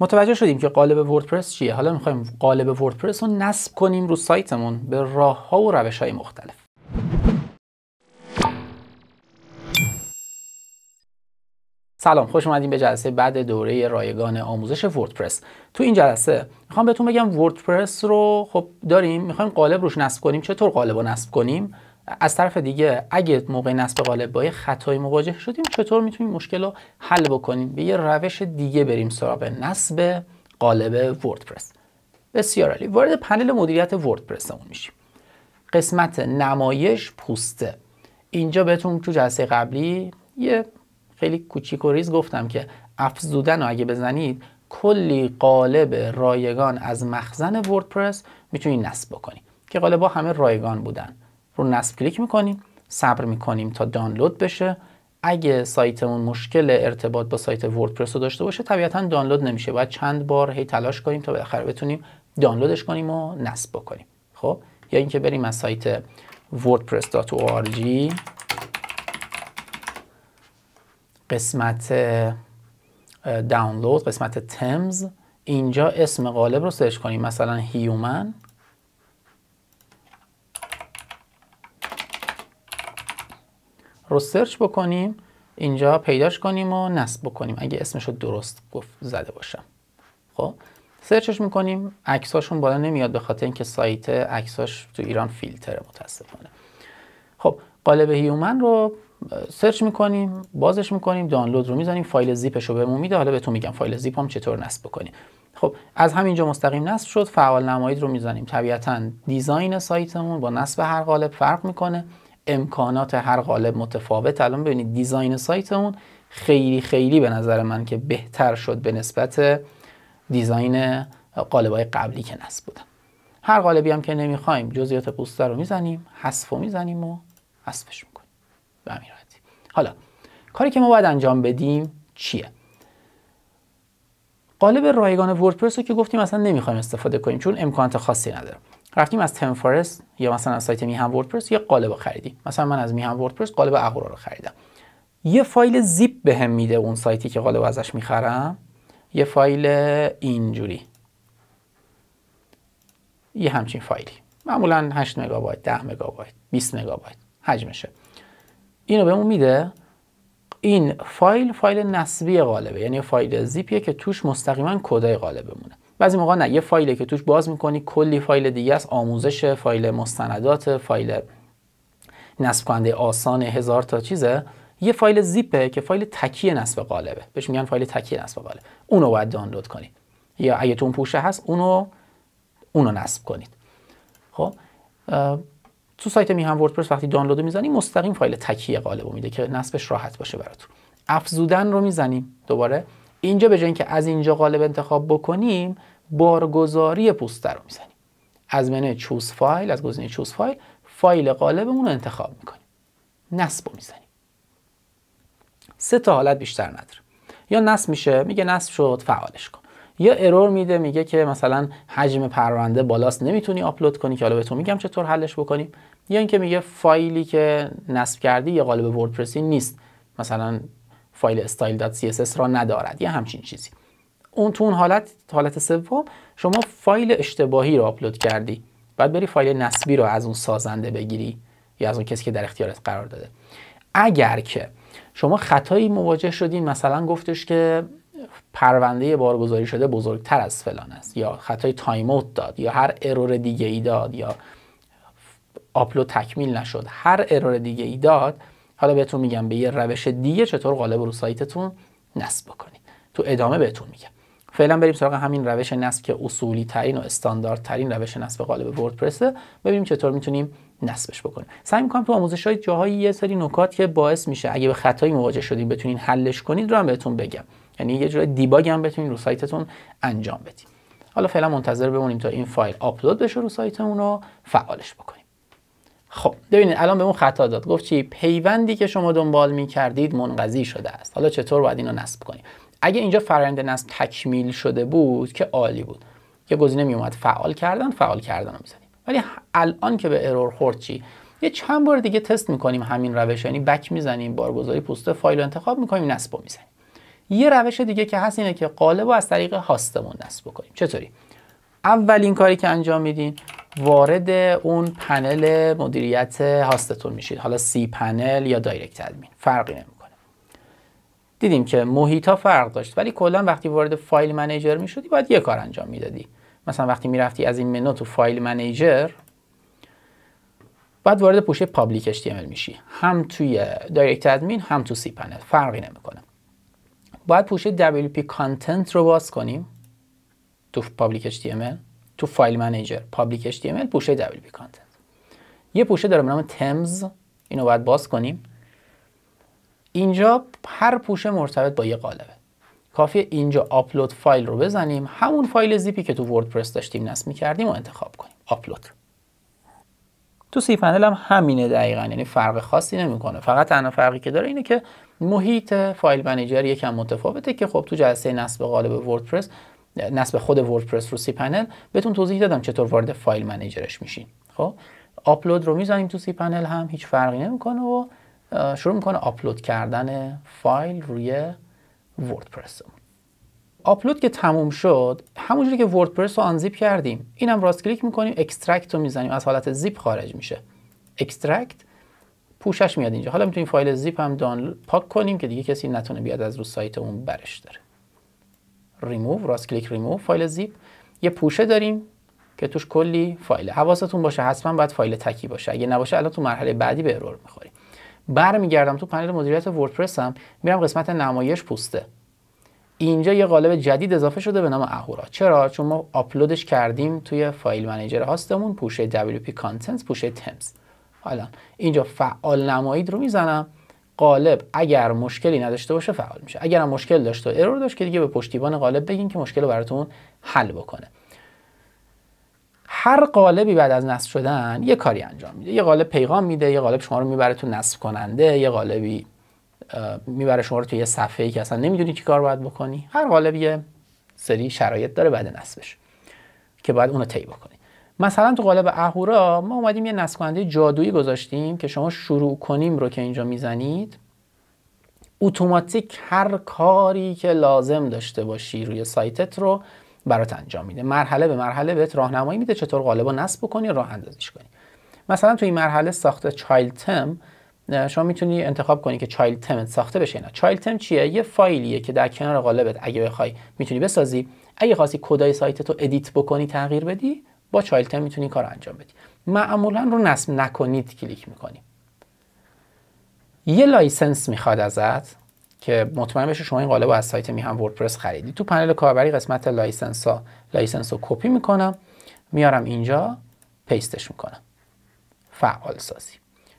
متوجه شدیم که قالب وردپرس چیه حالا میخوایم قالب وردپرس رو نصب کنیم رو سایتمون به راه ها و روش های مختلف سلام خوش اومدین به جلسه بعد دوره رایگان آموزش وردپرس تو این جلسه میخوام بهتون بگم وردپرس رو خب داریم میخوایم قالب روش نصب کنیم چطور قالب رو نصب کنیم از طرف دیگه اگه موقع نصب قالب با یه خطایی مواجه شدیم چطور میتونیم مشکل رو حل بکنیم به یه روش دیگه بریم سراغ نصب قالب وردپرس بسیار عالی وارد پنل مدیریت وردپرسمون میشیم قسمت نمایش پوسته اینجا بهتون تو جلسه قبلی یه خیلی کوچیک و ریز گفتم که افزودن رو اگه بزنید کلی قالب رایگان از مخزن وردپرس میتونید نصب بکنید که قالب همه رایگان بودن رو نصب کلیک میکنیم صبر میکنیم تا دانلود بشه اگه سایتمون مشکل ارتباط با سایت وردپرس رو داشته باشه طبیعتا دانلود نمیشه باید چند بار هی تلاش کنیم تا بالاخره بتونیم دانلودش کنیم و نصب بکنیم خب یا اینکه بریم از سایت wordpress.org قسمت دانلود قسمت تمز اینجا اسم قالب رو سرچ کنیم مثلا هیومن رو سرچ بکنیم اینجا پیداش کنیم و نصب بکنیم اگه اسمش رو درست گفت زده باشم خب سرچش میکنیم عکساشون بالا نمیاد به خاطر اینکه سایت عکساش تو ایران فیلتره متاسفانه خب قالب هیومن رو سرچ میکنیم بازش میکنیم دانلود رو میزنیم فایل زیپش رو بهمون میده حالا بهتون میگم فایل زیپ هم چطور نصب بکنیم خب از همینجا مستقیم نصب شد فعال نمایید رو میزنیم طبیعتا دیزاین سایتمون با نصب هر قالب فرق میکنه امکانات هر قالب متفاوت الان ببینید دیزاین سایتمون خیلی خیلی به نظر من که بهتر شد به نسبت دیزاین قالبای قبلی که نصب بودن هر قالبی هم که نمیخوایم جزئیات پوستر رو میزنیم حذف رو میزنیم و حذفش میکنیم و حالا کاری که ما باید انجام بدیم چیه قالب رایگان وردپرس رو که گفتیم اصلا نمیخوایم استفاده کنیم چون امکانات خاصی نداره رفتیم از فارست یا مثلا از سایت میهم وردپرس یه قالب خریدیم مثلا من از میهم وردپرس قالب اغورا رو خریدم یه فایل زیپ بهم میده اون سایتی که قالب ازش میخرم یه فایل اینجوری یه همچین فایلی معمولا 8 مگابایت 10 مگابایت 20 مگابایت حجمشه اینو بهمون میده این فایل فایل نصبی قالبه یعنی فایل زیپیه که توش مستقیما کدای قالبه مونه بعضی موقع نه یه فایلی که توش باز میکنی کلی فایل دیگه است آموزش فایل مستندات فایل نصب کننده آسان هزار تا چیزه یه فایل زیپه که فایل تکیه نصب قالبه بهش میگن فایل تکیه نصب قالب اونو باید دانلود کنید یا اگه تو اون پوشه هست اونو اونو نصب کنید خب تو سایت میهم وردپرس وقتی دانلود میزنی مستقیم فایل تکیه قالب میده که نصبش راحت باشه براتون افزودن رو میزنیم دوباره اینجا به که از اینجا قالب انتخاب بکنیم بارگذاری پوسته رو میزنیم از منوی چوز فایل از گزینه چوز فایل فایل قالبمون رو انتخاب میکنیم نصب رو میزنیم سه تا حالت بیشتر نداره یا نصب میشه میگه نصب شد فعالش کن یا ارور میده میگه که مثلا حجم پرونده بالاست نمیتونی آپلود کنی که حالا به تو میگم چطور حلش بکنیم یا اینکه میگه فایلی که نصب کردی یه قالب وردپرسی نیست مثلا فایل style.css را ندارد یا همچین چیزی اون تو اون حالت حالت سوم شما فایل اشتباهی رو آپلود کردی بعد بری فایل نصبی رو از اون سازنده بگیری یا از اون کسی که در اختیارت قرار داده اگر که شما خطایی مواجه شدین مثلا گفتش که پرونده بارگذاری شده بزرگتر از فلان است یا خطای تایم اوت داد یا هر ارور دیگه ای داد یا آپلود تکمیل نشد هر ارور دیگه ای داد حالا بهتون میگم به یه روش دیگه چطور قالب رو سایتتون نصب بکنید تو ادامه بهتون میگم فعلا بریم سراغ همین روش نصب که اصولی ترین و استاندارد ترین روش نصب قالب وردپرسه ببینیم چطور میتونیم نصبش بکنیم سعی میکنم تو آموزش های جاهایی یه سری نکات که باعث میشه اگه به خطایی مواجه شدین بتونین حلش کنید رو هم بهتون بگم یعنی یه جور دیباگ هم بتونین رو سایتتون انجام بدید حالا فعلا منتظر بمونیم تا این فایل آپلود بشه رو سایتمون رو فعالش بکنیم خب ببینید الان به اون خطا داد گفت چی پیوندی که شما دنبال می کردید منقضی شده است حالا چطور باید اینو نصب کنیم اگه اینجا فرآیند نصب تکمیل شده بود که عالی بود یه گزینه می اومد فعال کردن فعال کردن رو ولی الان که به ارور خورد چی یه چند بار دیگه تست میکنیم همین روش یعنی بک میزنیم بارگذاری پوست فایل رو انتخاب میکنیم نصب رو میزنیم یه روش دیگه که هست اینه که قالب رو از طریق هاستمون نصب بکنیم چطوری اولین کاری که انجام میدین وارد اون پنل مدیریت هاستتون میشید حالا سی پنل یا دایرکت ادمین فرقی نمیکنه دیدیم که محیط ها فرق داشت ولی کلا وقتی وارد فایل منیجر میشدی باید یه کار انجام میدادی مثلا وقتی میرفتی از این منو تو فایل منیجر بعد وارد پوشه پابلیک HTML میشی هم توی دایرکت ادمین هم تو سی پنل فرقی نمیکنه باید پوشه WP کانتنت رو باز کنیم تو پابلیک HTML تو فایل منیجر پابلیک ال پوشه پی کانتنت یه پوشه داره به نام تمز اینو باید باز کنیم اینجا هر پوشه مرتبط با یه قالبه کافیه اینجا آپلود فایل رو بزنیم همون فایل زیپی که تو وردپرس داشتیم نصب می‌کردیم و انتخاب کنیم آپلود تو سی پنل هم همینه دقیقا یعنی فرق خاصی نمیکنه فقط تنها فرقی که داره اینه که محیط فایل منیجر یکم متفاوته که خب تو جلسه نصب قالب وردپرس نصب خود وردپرس رو سی پنل بهتون توضیح دادم چطور وارد فایل منیجرش میشین خب آپلود رو میزنیم تو سی پنل هم هیچ فرقی نمیکنه و شروع میکنه آپلود کردن فایل روی وردپرس آپلود که تموم شد همونجوری که وردپرس رو آنزیپ کردیم اینم راست کلیک میکنیم اکسترکت رو میزنیم از حالت زیپ خارج میشه اکسترکت پوشش میاد اینجا حالا میتونیم فایل زیپ هم دانلود پاک کنیم که دیگه کسی نتونه بیاد از رو سایتمون برش داره ریموو راست کلیک ریموو فایل زیپ یه پوشه داریم که توش کلی فایل حواستون باشه حتما باید فایل تکی باشه اگه نباشه الان تو مرحله بعدی به ارور میخوریم برمیگردم تو پنل مدیریت وردپرس هم، میرم قسمت نمایش پوسته اینجا یه قالب جدید اضافه شده به نام اهورا چرا چون ما آپلودش کردیم توی فایل منیجر هاستمون پوشه WP Contents پوشه تمز حالا اینجا فعال نمایید رو میزنم قالب اگر مشکلی نداشته باشه فعال میشه اگر هم مشکل داشت و ارور داشت که دیگه به پشتیبان قالب بگین که مشکل رو براتون حل بکنه هر قالبی بعد از نصب شدن یه کاری انجام میده یه قالب پیغام میده یه قالب شما رو میبره تو نصب کننده یه قالبی میبره شما رو تو یه صفحه ای که اصلا نمیدونی چی کار باید بکنی هر قالب یه سری شرایط داره بعد نصبش که باید اون رو طی بکنی مثلا تو قالب اهورا ما اومدیم یه نصب کننده جادویی گذاشتیم که شما شروع کنیم رو که اینجا میزنید اتوماتیک هر کاری که لازم داشته باشی روی سایتت رو برات انجام میده مرحله به مرحله بهت راهنمایی میده چطور قالب رو نصب کنی راه اندازیش کنی مثلا تو این مرحله ساخت چایلد تم شما میتونی انتخاب کنی که چایلد تم ساخته بشه نه چایلد تم چیه یه فایلیه که در کنار قالبت اگه بخوای میتونی بسازی اگه خواستی کدای سایتت رو ادیت بکنی تغییر بدی با تایم میتونی کار انجام بدی معمولا رو نصب نکنید کلیک میکنی یه لایسنس میخواد ازت که مطمئن بشه شما این قالب از سایت میهم وردپرس خریدی تو پنل کاربری قسمت لایسنس ها لایسنس رو کپی میکنم میارم اینجا پیستش میکنم فعال سازی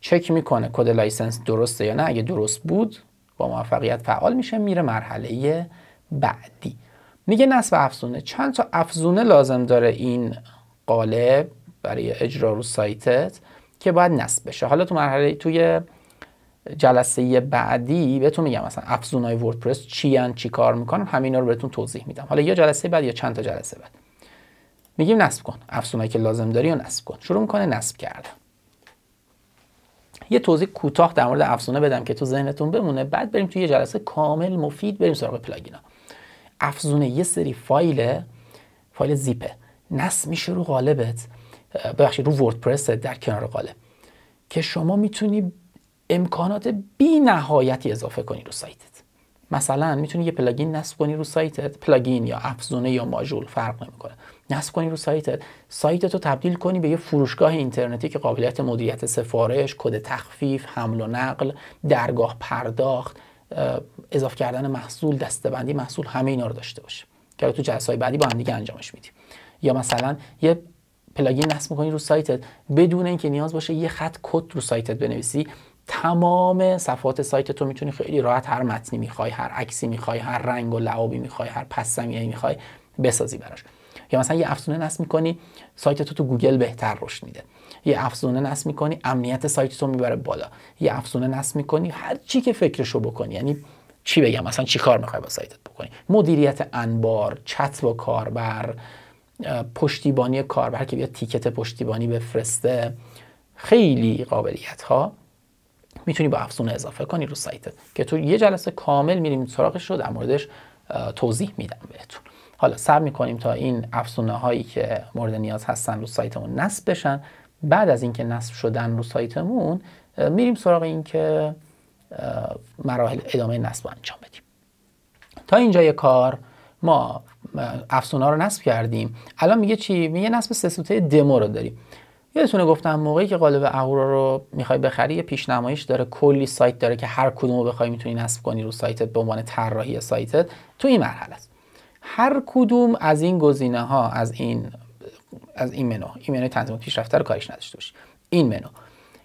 چک میکنه کد لایسنس درسته یا نه اگه درست بود با موفقیت فعال میشه میره مرحله بعدی میگه نصب افزونه چند تا افزونه لازم داره این قالب برای اجرا رو سایتت که باید نصب بشه حالا تو مرحله توی جلسه بعدی بهتون میگم مثلا افزون های وردپرس چی ان چی کار میکنم همینا رو بهتون توضیح میدم حالا یا جلسه بعد یا چند تا جلسه بعد میگیم نصب کن افزونایی که لازم داری و نصب کن شروع میکنه نصب کردن یه توضیح کوتاه در مورد افزونه بدم که تو ذهنتون بمونه بعد بریم توی یه جلسه کامل مفید بریم سراغ پلاگینا افزونه یه سری فایل فایل زیپه نصب میشه رو قالبت ببخشید رو وردپرس در کنار قالب که شما میتونی امکانات بی نهایتی اضافه کنی رو سایتت مثلا میتونی یه پلاگین نصب کنی رو سایتت پلاگین یا افزونه یا ماژول فرق نمیکنه نصب کنی رو سایتت سایتت رو تبدیل کنی به یه فروشگاه اینترنتی که قابلیت مدیریت سفارش کد تخفیف حمل و نقل درگاه پرداخت اضافه کردن محصول دستبندی محصول همه اینا رو داشته باشه که تو جلسه بعدی با هم دیگه انجامش میدیم یا مثلا یه پلاگین نصب میکنی رو سایتت بدون اینکه نیاز باشه یه خط کد رو سایتت بنویسی تمام صفحات سایت تو میتونی خیلی راحت هر متنی میخوای هر عکسی میخوای هر رنگ و لعابی میخوای هر ای میخوای بسازی براش یا مثلا یه افزونه نصب میکنی سایت تو تو گوگل بهتر رشد میده یه افزونه نصب میکنی امنیت سایت تو میبره بالا یه افزونه نصب میکنی هر چی که فکرشو بکنی یعنی چی بگم مثلا چی کار میخوای با سایتت بکنی مدیریت انبار چت با کاربر پشتیبانی کاربر که بیا تیکت پشتیبانی بفرسته خیلی قابلیت ها میتونی با افزونه اضافه کنی رو سایتت که تو یه جلسه کامل میریم سراغش رو در موردش توضیح میدم بهتون حالا سب میکنیم تا این افزونه هایی که مورد نیاز هستن رو سایتمون نصب بشن بعد از اینکه نصب شدن رو سایتمون میریم سراغ اینکه مراحل ادامه نصب انجام بدیم تا اینجای کار ما افسونا رو نصب کردیم الان میگه چی میگه نصب سه سوته دمو رو داریم یادتونه گفتم موقعی که قالب اورا رو میخوای بخری یه پیشنمایش داره کلی سایت داره که هر کدوم رو بخوای میتونی نصب کنی رو سایتت به عنوان طراحی سایتت تو این مرحله است هر کدوم از این گزینه ها از این از این منو این منو تنظیم پیشرفته رو کارش نداشته باشی این منو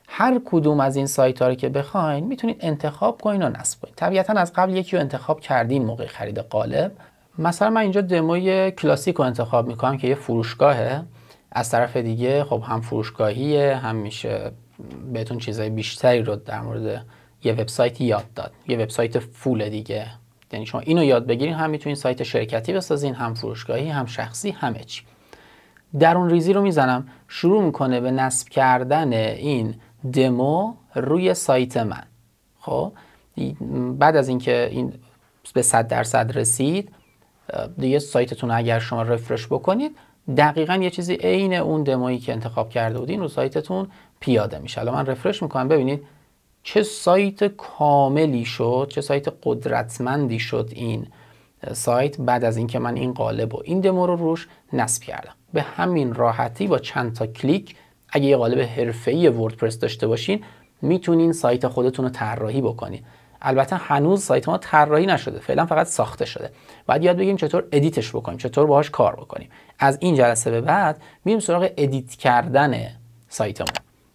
هر کدوم از این سایت رو که بخواین میتونید انتخاب کنین و نصب کنین طبیعتا از قبل یکی رو انتخاب کردین موقع خرید قالب مثلا من اینجا دموی کلاسیک رو انتخاب میکنم که یه فروشگاهه از طرف دیگه خب هم فروشگاهیه هم میشه بهتون چیزهای بیشتری رو در مورد یه وبسایت یاد داد یه وبسایت فول دیگه یعنی شما اینو یاد بگیرین هم میتونین سایت شرکتی بسازین هم فروشگاهی هم شخصی همه چی در اون ریزی رو میزنم شروع میکنه به نصب کردن این دمو روی سایت من خب بعد از اینکه این به 100 درصد رسید دیگه سایتتون اگر شما رفرش بکنید دقیقا یه چیزی عین اون دمویی که انتخاب کرده بودین رو سایتتون پیاده میشه الان من رفرش میکنم ببینید چه سایت کاملی شد چه سایت قدرتمندی شد این سایت بعد از اینکه من این قالب و این دمو رو روش نصب کردم به همین راحتی با چند تا کلیک اگه یه قالب حرفه‌ای وردپرس داشته باشین میتونین سایت خودتون رو طراحی بکنین البته هنوز سایت ما طراحی نشده فعلا فقط ساخته شده باید یاد بگیریم چطور ادیتش بکنیم چطور باهاش کار بکنیم از این جلسه به بعد میریم سراغ ادیت کردن سایتمون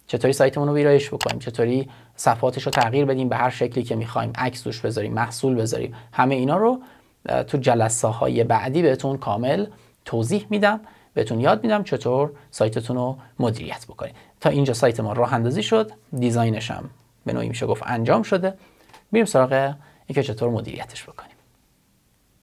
چطوری سایتمون رو ویرایش بکنیم چطوری صفحاتش رو تغییر بدیم به هر شکلی که میخوایم عکس روش بذاریم محصول بذاریم همه اینا رو تو جلسه های بعدی بهتون کامل توضیح میدم بهتون یاد میدم چطور سایتتون رو مدیریت بکنید تا اینجا سایت ما راه اندازی شد دیزاینش هم به نوعی میشه گفت انجام شده میریم سراغ اینکه چطور مدیریتش بکنیم